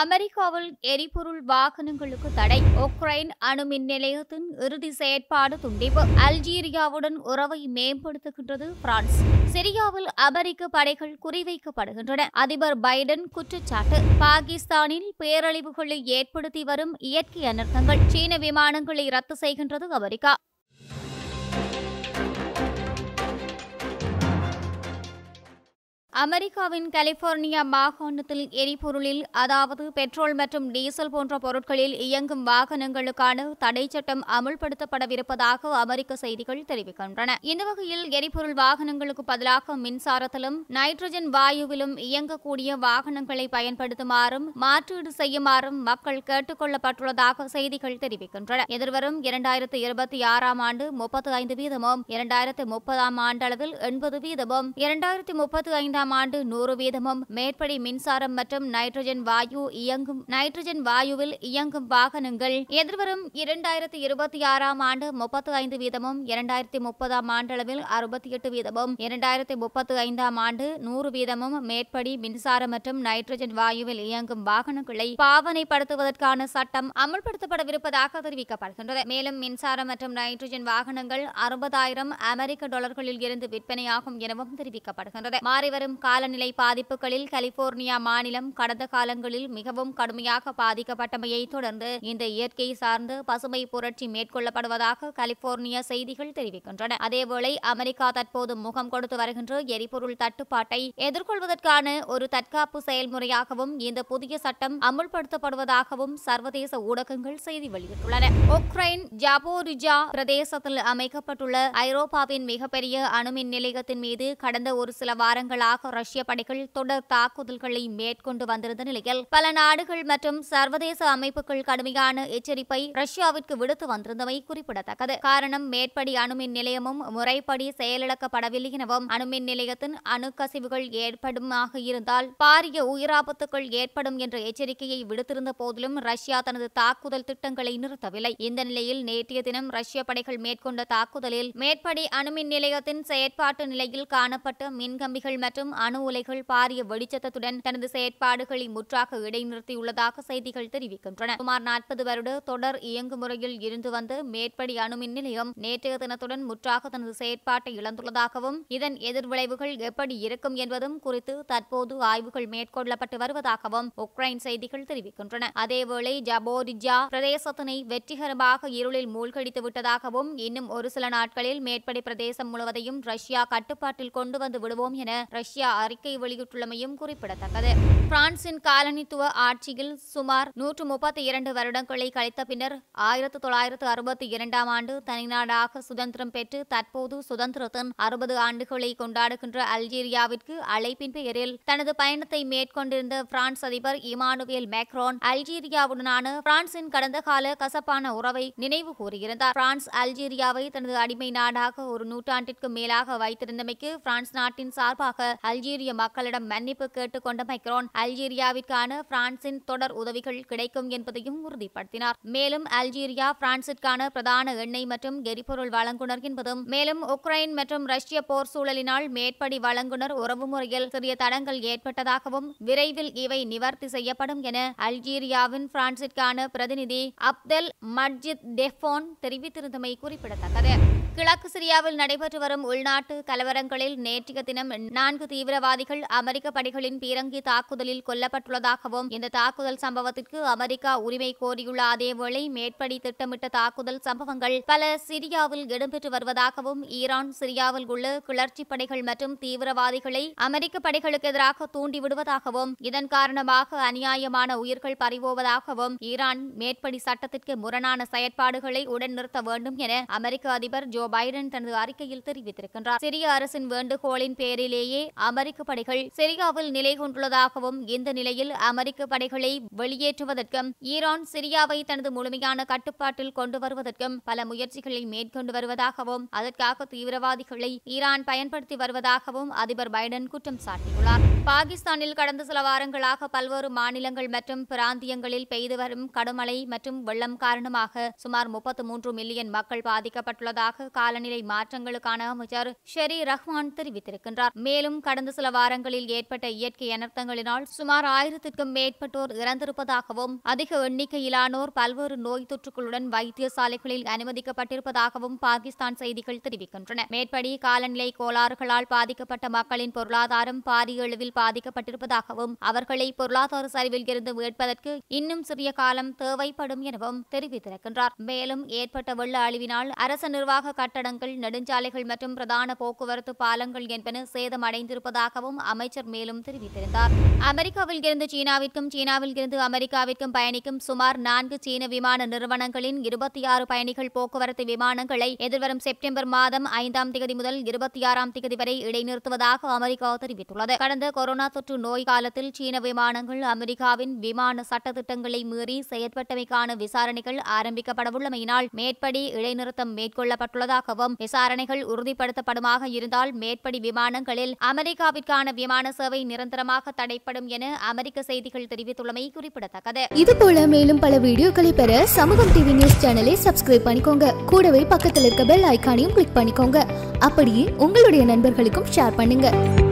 அமெரிக்காவில் எரிபொருள் வாகனங்களுக்கு தடை உக்ரைன் அணு மின் நிலையத்தின் இறுதி செயற்பாடு துண்டிப்பு அல்ஜீரியாவுடன் உறவை மேம்படுத்துகின்றது பிரான்ஸ் சிரியாவில் அமெரிக்க படைகள் குறிவைக்கப்படுகின்றன அதிபர் பைடன் குற்றச்சாட்டு பாகிஸ்தானில் பேரழிவுகளை ஏற்படுத்தி வரும் இயற்கை அனர்த்தங்கள் சீன விமானங்களை ரத்து செய்கின்றது அமெரிக்கா அமெரிக்காவின் கலிபோர்னியா மாகாணத்தில் எரிபொருளில் அதாவது பெட்ரோல் மற்றும் டீசல் போன்ற பொருட்களில் இயங்கும் வாகனங்களுக்கான தடை சட்டம் அமுல்படுத்தப்படவிருப்பதாக அமெரிக்க செய்திகள் தெரிவிக்கின்றன இந்த வகையில் எரிபொருள் வாகனங்களுக்கு பதிலாக மின்சாரத்திலும் நைட்ரஜன் வாயுவிலும் இயங்கக்கூடிய வாகனங்களை பயன்படுத்துமாறும் மாற்றீடு செய்யுமாறும் மக்கள் கேட்டுக்கொள்ளப்பட்டுள்ளதாக செய்திகள் தெரிவிக்கின்றன எதிர்வரும் இரண்டாயிரத்து இருபத்தி ஆறாம் ஆண்டு முப்பத்தி ஐந்து வீதமும் இரண்டாயிரத்து முப்பதாம் ஆண்டளவில் எண்பது வீதமும் இரண்டாயிரத்து முப்பத்தி ஐந்தாம் இரண்டாம் ஆண்டு நூறு வீதமும் மேற்படி மின்சாரம் மற்றும் நைட்ரஜன் வாயு இயங்கும் நைட்ரஜன் வாயுவில் இயங்கும் வாகனங்கள் எதிர்வரும் இரண்டாயிரத்தி இருபத்தி ஆறாம் ஆண்டு முப்பத்தி ஐந்து வீதமும் இரண்டாயிரத்தி முப்பதாம் ஆண்டளவில் அறுபத்தி எட்டு வீதமும் இரண்டாயிரத்தி முப்பத்தி ஐந்தாம் ஆண்டு நூறு வீதமும் மேற்படி மின்சாரம் மற்றும் நைட்ரஜன் வாயுவில் இயங்கும் வாகனங்களை பாவனைப்படுத்துவதற்கான சட்டம் அமல்படுத்தப்படவிருப்பதாக தெரிவிக்கப்படுகின்றது மேலும் மின்சாரம் மற்றும் நைட்ரஜன் வாகனங்கள் அறுபதாயிரம் அமெரிக்க டாலர்களில் இருந்து விற்பனையாகும் எனவும் தெரிவிக்கப்படுகின்றது மாறிவரும் காலநிலை பாதிப்புகளில் கலிபோர்னியா மாநிலம் கடந்த காலங்களில் மிகவும் கடுமையாக பாதிக்கப்பட்டமையை தொடர்ந்து இந்த இயற்கை சார்ந்து பசுமை புரட்சி மேற்கொள்ளப்படுவதாக கலிபோர்னியா செய்திகள் தெரிவிக்கின்றன அதேவேளை அமெரிக்கா தற்போது முகம் கொடுத்து வருகின்ற எரிபொருள் தட்டுப்பாட்டை எதிர்கொள்வதற்கான ஒரு தற்காப்பு செயல்முறையாகவும் இந்த புதிய சட்டம் அமுல்படுத்தப்படுவதாகவும் சர்வதேச ஊடகங்கள் செய்தி வெளியிட்டுள்ளன உக்ரைன் ஜாபோரிஜா பிரதேசத்தில் அமைக்கப்பட்டுள்ள ஐரோப்பாவின் மிகப்பெரிய அணுமின் நிலையத்தின் மீது கடந்த ஒரு சில வாரங்களாக ரஷ்ய படைகள் தொடர் தாக்குதல்களை மேற்கொண்டு வந்திருந்த நிலையில் பல நாடுகள் மற்றும் சர்வதேச அமைப்புகள் கடுமையான எச்சரிப்பை ரஷ்யாவிற்கு விடுத்து வந்திருந்தமை குறிப்பிடத்தக்கது காரணம் மேற்படி அணுமின் நிலையமும் முறைப்படி செயலிழக்கப்படவில்லை எனவும் அணுமின் நிலையத்தின் அணுக்கசிவுகள் ஏற்படும் ஏற்படுமாக இருந்தால் பாரிய உயிராபத்துக்கள் ஏற்படும் என்ற எச்சரிக்கையை விடுத்திருந்த போதிலும் ரஷ்யா தனது தாக்குதல் திட்டங்களை நிறுத்தவில்லை இந்த நிலையில் நேற்றைய தினம் ரஷ்ய படைகள் மேற்கொண்ட தாக்குதலில் மேற்படி அணுமின் நிலையத்தின் செயற்பாட்டு நிலையில் காணப்பட்ட மின்கம்பிகள் மற்றும் அணு உலைகள் பாரிய வெடிச்சத்தத்துடன் தனது செயற்பாடுகளை முற்றாக இடைநிறுத்தியுள்ளதாக செய்திகள் தெரிவிக்கின்றன சுமார் நாற்பது வருட தொடர் இயங்குமுறையில் இருந்து வந்த மேற்படி அணுமின் நிலையம் நேற்றைய தினத்துடன் முற்றாக தனது செயற்பாட்டை இழந்துள்ளதாகவும் இதன் எதிர்விளைவுகள் எப்படி இருக்கும் என்பதும் குறித்து தற்போது ஆய்வுகள் மேற்கொள்ளப்பட்டு வருவதாகவும் உக்ரைன் செய்திகள் தெரிவிக்கின்றன அதேவேளை ஜபோரிஜா பிரதேசத்தினை வெற்றிகரமாக இருளில் மூழ்கடித்து விட்டதாகவும் இன்னும் ஒரு சில நாட்களில் மேற்படி பிரதேசம் முழுவதையும் ரஷ்யா கட்டுப்பாட்டில் கொண்டு வந்து விடுவோம் என ரஷ்யா இந்தியா அறிக்கை வெளியிட்டுள்ளமையும் குறிப்பிடத்தக்கது பிரான்சின் காலனித்துவ ஆட்சியில் சுமார் நூற்று முப்பத்தி இரண்டு வருடங்களை கழித்த பின்னர் ஆயிரத்து தொள்ளாயிரத்து அறுபத்தி இரண்டாம் ஆண்டு தனிநாடாக சுதந்திரம் பெற்று தற்போது சுதந்திரத்தின் அறுபது ஆண்டுகளை கொண்டாடுகின்ற அல்ஜீரியாவிற்கு அழைப்பின் பெயரில் தனது பயணத்தை மேற்கொண்டிருந்த பிரான்ஸ் அதிபர் இமானுவேல் மேக்ரோன் அல்ஜீரியாவுடனான பிரான்சின் கடந்த கால கசப்பான உறவை நினைவு கூறியிருந்தார் பிரான்ஸ் அல்ஜீரியாவை தனது அடிமை நாடாக ஒரு நூற்றாண்டிற்கு மேலாக வைத்திருந்தமைக்கு பிரான்ஸ் நாட்டின் சார்பாக அல்ஜீரிய மக்களிடம் மன்னிப்பு கேட்டுக் கொண்ட மைக்ரோன் அல்ஜீரியாவிற்கான பிரான்சின் தொடர் உதவிகள் கிடைக்கும் என்பதையும் உறுதிப்படுத்தினார் மேலும் அல்ஜீரியா பிரான்சிற்கான பிரதான எண்ணெய் மற்றும் எரிபொருள் வழங்குனர் என்பதும் மேலும் உக்ரைன் மற்றும் ரஷ்ய போர் சூழலினால் மேற்படி வழங்குனர் உறவுமுறையில் சிறிய தடங்கள் ஏற்பட்டதாகவும் விரைவில் இவை நிவர்த்தி செய்யப்படும் என அல்ஜீரியாவின் பிரான்சிற்கான பிரதிநிதி அப்தல் மட்ஜித் டெஃபோன் தெரிவித்திருந்தமை குறிப்பிடத்தக்கது கிழக்கு சிரியாவில் நடைபெற்று வரும் உள்நாட்டு கலவரங்களில் நேற்றைய தினம் நான்கு தீவிரவாதிகள் அமெரிக்க படைகளின் பீரங்கி தாக்குதலில் கொல்லப்பட்டுள்ளதாகவும் இந்த தாக்குதல் சம்பவத்திற்கு அமெரிக்கா உரிமை கோரியுள்ள அதேவேளை மேற்படி திட்டமிட்ட தாக்குதல் சம்பவங்கள் பல சிரியாவில் இடம்பெற்று வருவதாகவும் ஈரான் சிரியாவில் உள்ள கிளர்ச்சி படைகள் மற்றும் தீவிரவாதிகளை அமெரிக்க படைகளுக்கு எதிராக தூண்டிவிடுவதாகவும் இதன் காரணமாக அநியாயமான உயிர்கள் பறிபோவதாகவும் ஈரான் மேற்படி சட்டத்திற்கு முரணான செயற்பாடுகளை உடன் நிறுத்த வேண்டும் என அமெரிக்க அதிபர் ஜோ பைடன் தனது அறிக்கையில் தெரிவித்திருக்கிறார் சிரிய அரசின் வேண்டுகோளின் பேரிலேயே அமெரிக்க படைகள் சிரியாவில் நிலை கொண்டுள்ளதாகவும் இந்த நிலையில் அமெரிக்க படைகளை வெளியேற்றுவதற்கும் ஈரான் சிரியாவை தனது முழுமையான கட்டுப்பாட்டில் கொண்டு வருவதற்கும் பல முயற்சிகளை மேற்கொண்டு வருவதாகவும் அதற்காக தீவிரவாதிகளை ஈரான் பயன்படுத்தி வருவதாகவும் அதிபர் பைடன் குற்றம் சாட்டியுள்ளார் பாகிஸ்தானில் கடந்த சில வாரங்களாக பல்வேறு மாநிலங்கள் மற்றும் பிராந்தியங்களில் பெய்து வரும் கடுமழை மற்றும் வெள்ளம் காரணமாக சுமார் முப்பத்து மூன்று மில்லியன் மக்கள் பாதிக்கப்பட்டுள்ளதாக காலநிலை மாற்றங்களுக்கான அமைச்சர் ஷெரி ரஹ்மான் தெரிவித்திருக்கின்றார் மேலும் கடந்த கடந்த சில வாரங்களில் ஏற்பட்ட இயற்கை அனர்த்தங்களினால் சுமார் ஆயிரத்திற்கும் மேற்பட்டோர் இறந்திருப்பதாகவும் அதிக எண்ணிக்கையிலானோர் பல்வேறு நோய் தொற்றுகளுடன் வைத்தியசாலைகளில் அனுமதிக்கப்பட்டிருப்பதாகவும் பாகிஸ்தான் செய்திகள் தெரிவிக்கின்றன மேற்படி காலநிலை கோளாறுகளால் பாதிக்கப்பட்ட மக்களின் பொருளாதாரம் பாரிய அளவில் பாதிக்கப்பட்டிருப்பதாகவும் அவர்களை பொருளாதார சரிவில் இருந்து மீட்பதற்கு இன்னும் சிறிய காலம் தேவைப்படும் எனவும் தெரிவித்திருக்கின்றார் மேலும் ஏற்பட்ட வெள்ள அழிவினால் அரச நிர்வாக கட்டடங்கள் நெடுஞ்சாலைகள் மற்றும் பிரதான போக்குவரத்து பாலங்கள் என்பன சேதமடைந்திருப்ப இருப்பதாகவும் அமைச்சர் மேலும் தெரிவித்திருந்தார் அமெரிக்காவில் இருந்து சீனாவிற்கும் சீனாவில் இருந்து அமெரிக்காவிற்கும் பயணிக்கும் சுமார் நான்கு சீன விமான நிறுவனங்களின் இருபத்தி ஆறு பயணிகள் போக்குவரத்து விமானங்களை எதிர்வரும் செப்டம்பர் மாதம் ஐந்தாம் தேதி முதல் இருபத்தி ஆறாம் தேதி வரை இடைநிறுத்துவதாக அமெரிக்கா தெரிவித்துள்ளது கடந்த கொரோனா தொற்று நோய் காலத்தில் சீன விமானங்கள் அமெரிக்காவின் விமான சட்டத்திட்டங்களை மீறி செயற்பட்டமைக்கான விசாரணைகள் ஆரம்பிக்கப்படவுள்ளமையினால் மேற்படி இடைநிறுத்தம் மேற்கொள்ளப்பட்டுள்ளதாகவும் விசாரணைகள் உறுதிப்படுத்தப்படுமாக இருந்தால் மேற்படி விமானங்களில் அமெரிக்க அமெரிக்காவிற்கான விமான சேவை நிரந்தரமாக தடைப்படும் என அமெரிக்க செய்திகள் தெரிவித்துள்ளமை குறிப்பிடத்தக்கது இதுபோல மேலும் பல வீடியோக்களை பெற சமூகம் டிவி நியூஸ் சேனலை சப்ஸ்கிரைப் பண்ணிக்கோங்க கூடவே பக்கத்தில் இருக்க பெல் ஐக்கானையும் கிளிக் பண்ணிக்கோங்க அப்படியே உங்களுடைய நண்பர்களுக்கும் ஷேர் பண்ணுங்க